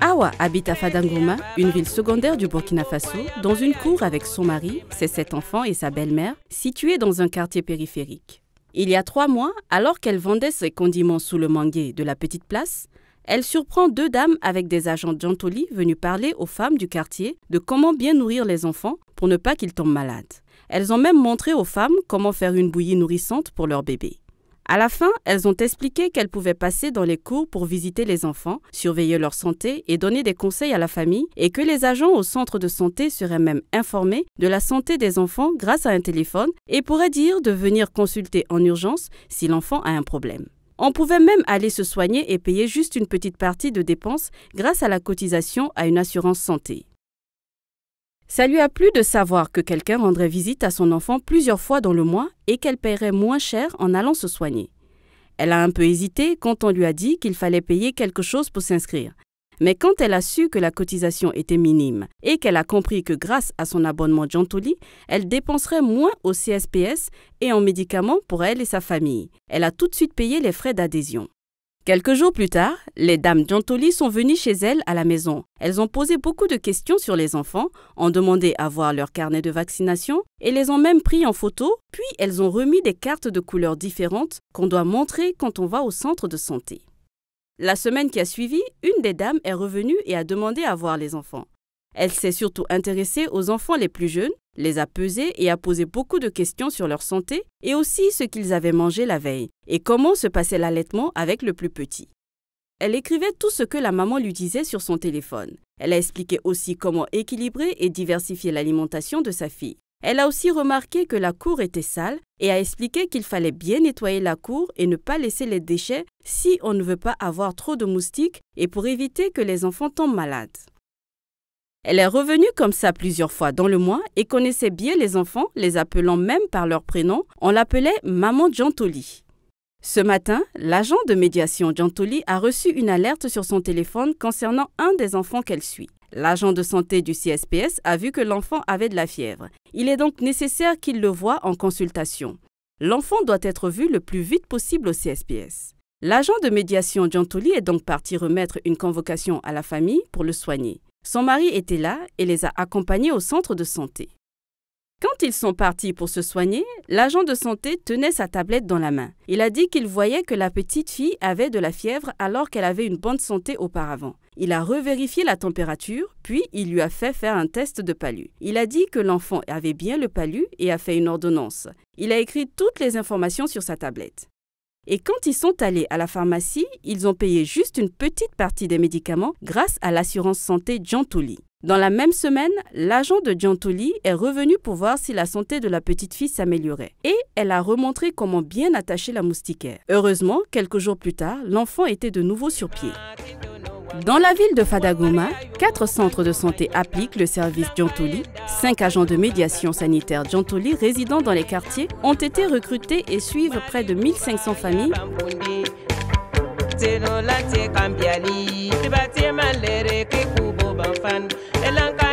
Awa habite à fadanguma, une ville secondaire du Burkina Faso, dans une cour avec son mari, ses sept enfants et sa belle-mère, située dans un quartier périphérique. Il y a trois mois, alors qu'elle vendait ses condiments sous le manguier de la petite place, elle surprend deux dames avec des agents gentoli venus parler aux femmes du quartier de comment bien nourrir les enfants pour ne pas qu'ils tombent malades. Elles ont même montré aux femmes comment faire une bouillie nourrissante pour leur bébé. À la fin, elles ont expliqué qu'elles pouvaient passer dans les cours pour visiter les enfants, surveiller leur santé et donner des conseils à la famille, et que les agents au centre de santé seraient même informés de la santé des enfants grâce à un téléphone et pourraient dire de venir consulter en urgence si l'enfant a un problème. On pouvait même aller se soigner et payer juste une petite partie de dépenses grâce à la cotisation à une assurance santé. Ça lui a plu de savoir que quelqu'un rendrait visite à son enfant plusieurs fois dans le mois et qu'elle paierait moins cher en allant se soigner. Elle a un peu hésité quand on lui a dit qu'il fallait payer quelque chose pour s'inscrire, mais quand elle a su que la cotisation était minime et qu'elle a compris que grâce à son abonnement Gentoli, elle dépenserait moins au CSPS et en médicaments pour elle et sa famille, elle a tout de suite payé les frais d'adhésion. Quelques jours plus tard, les dames Gentoli sont venues chez elle à la maison. Elles ont posé beaucoup de questions sur les enfants, ont demandé à voir leur carnet de vaccination et les ont même pris en photo, puis elles ont remis des cartes de couleurs différentes qu'on doit montrer quand on va au centre de santé. La semaine qui a suivi, une des dames est revenue et a demandé à voir les enfants. Elle s'est surtout intéressée aux enfants les plus jeunes, les a pesés et a posé beaucoup de questions sur leur santé et aussi ce qu'ils avaient mangé la veille et comment se passait l'allaitement avec le plus petit. Elle écrivait tout ce que la maman lui disait sur son téléphone. Elle a expliqué aussi comment équilibrer et diversifier l'alimentation de sa fille. Elle a aussi remarqué que la cour était sale et a expliqué qu'il fallait bien nettoyer la cour et ne pas laisser les déchets si on ne veut pas avoir trop de moustiques et pour éviter que les enfants tombent malades. Elle est revenue comme ça plusieurs fois dans le mois et connaissait bien les enfants, les appelant même par leur prénom. On l'appelait Maman Gentoli. Ce matin, l'agent de médiation Gentoli a reçu une alerte sur son téléphone concernant un des enfants qu'elle suit. L'agent de santé du CSPS a vu que l'enfant avait de la fièvre. Il est donc nécessaire qu'il le voie en consultation. L'enfant doit être vu le plus vite possible au CSPS. L'agent de médiation Giantoli est donc parti remettre une convocation à la famille pour le soigner. Son mari était là et les a accompagnés au centre de santé. Quand ils sont partis pour se soigner, l'agent de santé tenait sa tablette dans la main. Il a dit qu'il voyait que la petite fille avait de la fièvre alors qu'elle avait une bonne santé auparavant. Il a revérifié la température, puis il lui a fait faire un test de palu. Il a dit que l'enfant avait bien le palu et a fait une ordonnance. Il a écrit toutes les informations sur sa tablette. Et quand ils sont allés à la pharmacie, ils ont payé juste une petite partie des médicaments grâce à l'assurance santé Gentoli. Dans la même semaine, l'agent de Giantoli est revenu pour voir si la santé de la petite fille s'améliorait. Et elle a remontré comment bien attacher la moustiquaire. Heureusement, quelques jours plus tard, l'enfant était de nouveau sur pied. Dans la ville de Fadagoma, quatre centres de santé appliquent le service Giantoli. Cinq agents de médiation sanitaire Giantoli résidant dans les quartiers ont été recrutés et suivent près de 1500 familles. liberté no la te latie cambiali liberté malere ke kubo banfan elanka